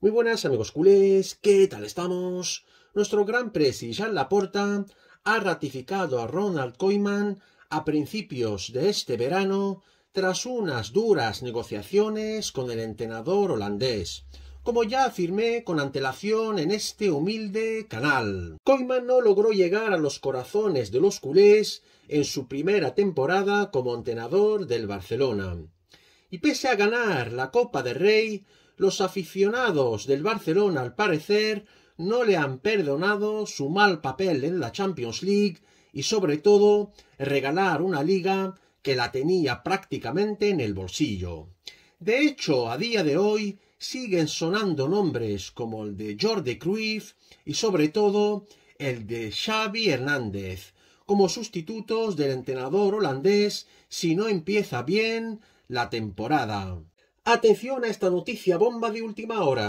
Muy buenas amigos culés, ¿qué tal estamos? Nuestro gran presi Jean Laporta ha ratificado a Ronald Koeman a principios de este verano tras unas duras negociaciones con el entrenador holandés, como ya afirmé con antelación en este humilde canal. Koeman no logró llegar a los corazones de los culés en su primera temporada como entrenador del Barcelona. Y pese a ganar la Copa del Rey, los aficionados del Barcelona, al parecer, no le han perdonado su mal papel en la Champions League y sobre todo regalar una liga que la tenía prácticamente en el bolsillo. De hecho, a día de hoy siguen sonando nombres como el de Jordi Cruyff y sobre todo el de Xavi Hernández como sustitutos del entrenador holandés si no empieza bien la temporada. Atención a esta noticia bomba de última hora.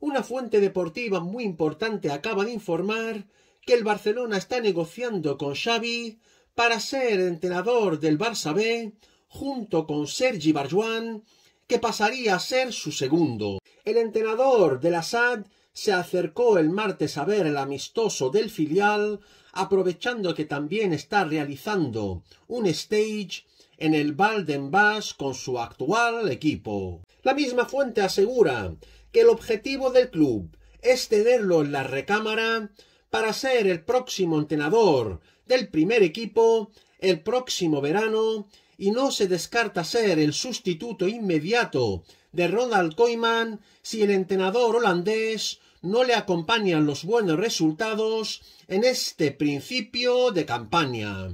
Una fuente deportiva muy importante acaba de informar que el Barcelona está negociando con Xavi para ser entrenador del Barça B junto con Sergi Barjuan, que pasaría a ser su segundo. El entrenador de la SAD se acercó el martes a ver el amistoso del filial, aprovechando que también está realizando un stage en el Bass con su actual equipo. La misma fuente asegura que el objetivo del club es tenerlo en la recámara para ser el próximo entrenador del primer equipo el próximo verano y no se descarta ser el sustituto inmediato de Ronald Koeman si el entrenador holandés no le acompañan los buenos resultados en este principio de campaña.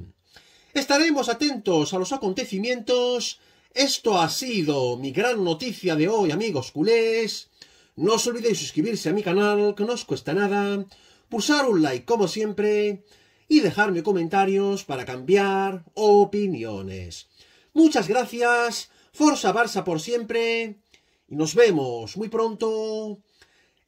Estaremos atentos a los acontecimientos. Esto ha sido mi gran noticia de hoy, amigos culés. No os olvidéis suscribirse a mi canal, que no os cuesta nada, pulsar un like como siempre y dejarme comentarios para cambiar opiniones. Muchas gracias, Forza Barça por siempre y nos vemos muy pronto